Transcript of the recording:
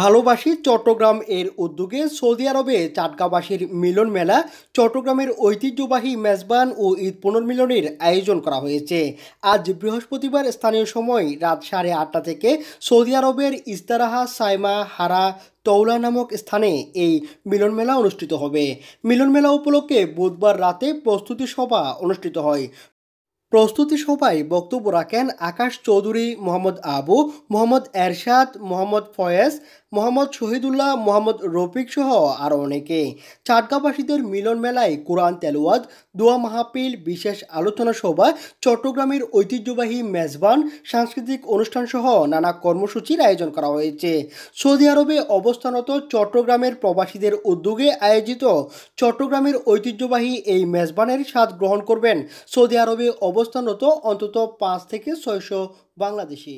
ভালোবাসি চট্টগ্রাম এর উদ্যোগে সৌদি আরবে চাটগাঁবাসীর মিলন মেলা চট্টগ্রামের ঐতিহ্যবাহী মেজবান ও ঈদ পুনর্মিলনের আয়োজন করা হয়েছে আজ বৃহস্পতিবার স্থানীয় সময় রাত সাড়ে আটটা থেকে সৌদি আরবের ইস্তারাহা সাইমা হারা তৌলা নামক স্থানে এই মিলন মেলা অনুষ্ঠিত হবে মিলন মেলা উপলক্ষে বুধবার রাতে প্রস্তুতি সভা অনুষ্ঠিত হয় প্রস্তুতি সভায় বক্তব্য রাখেন আকাশ চৌধুরী মোহাম্মদ আবু মোহাম্মদ এরশাদ মোহাম্মদ ফয়েজ মোহাম্মদ শহীদুল্লাহ মোহাম্মদ রফিক সহ আরও অনেকে চাটগাবাসীদের মিলন মেলায় কোরআন তেলোয়াদ দোয়া মাহাপিল বিশেষ আলোচনা সভা চট্টগ্রামের ঐতিহ্যবাহী মেজবান সাংস্কৃতিক অনুষ্ঠান সহ নানা কর্মসূচির আয়োজন করা হয়েছে সৌদি আরবে অবস্থানত চট্টগ্রামের প্রবাসীদের উদ্যোগে আয়োজিত চট্টগ্রামের ঐতিহ্যবাহী এই মেজবানের স্বাদ গ্রহণ করবেন সৌদি আরবে অব অবস্থানরত অন্তত পাঁচ থেকে ছয়শ বাংলাদেশি